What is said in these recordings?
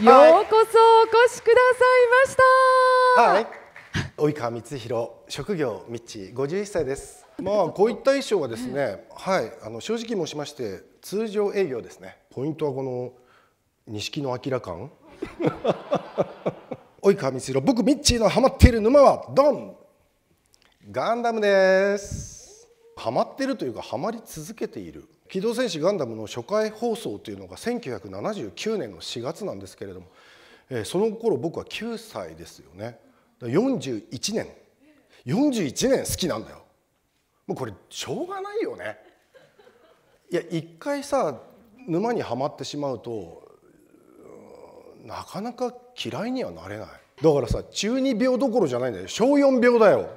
ようこそお越しくださいました、はい、及川光弘職業ミッチ五十一歳ですまあこういった衣装はですねはいあの正直申しまして通常営業ですねポイントはこの錦の明ら感 及川光弘僕ミッチーのハマっている沼はドンガンダムですハマってるというかハマり続けている「機動戦士ガンダム」の初回放送というのが1979年の4月なんですけれども、えその頃僕は9歳ですよね41年41年好きなんだよもうこれしょうがないよねいや一回さ沼にはまってしまうとなかなか嫌いにはなれないだからさ中2秒どころじゃないんだよ小4秒だよ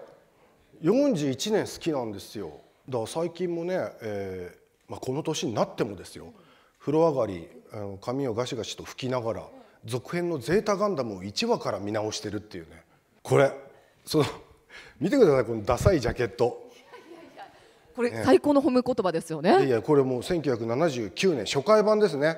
41年好きなんですよだ最近もね、えーまあ、この年になってもですよ風呂上がりあの髪をガシガシと拭きながら続編の「ゼータ・ガンダム」を1話から見直してるっていうねこれその 見てくださいこのダサいジャケット。これ、ね、最高の褒め言葉ですよね。いやこれもう1979年初回版ですね。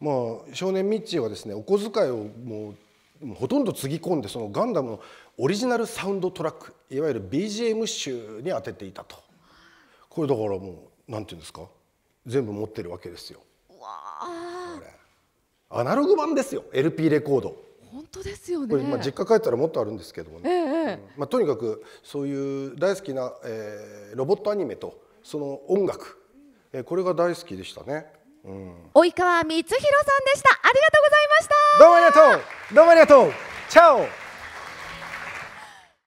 うん、まあ少年ミッチーはですねお小遣いをもうほとんどつぎ込んでそのガンダムのオリジナルサウンドトラックいわゆる BGM 集に当てていたとこれだからもうなんていうんですか全部持ってるわけですよわアナログ版ですよ LP レコード本当ですよねこれ、まあ、実家帰ったらもっとあるんですけどもね、ええうん、まあ、とにかくそういう大好きな、えー、ロボットアニメとその音楽、えー、これが大好きでしたね、うん、及川光弘さんでしたありがとうございましたどうもありがとうどうもありがとうチャオ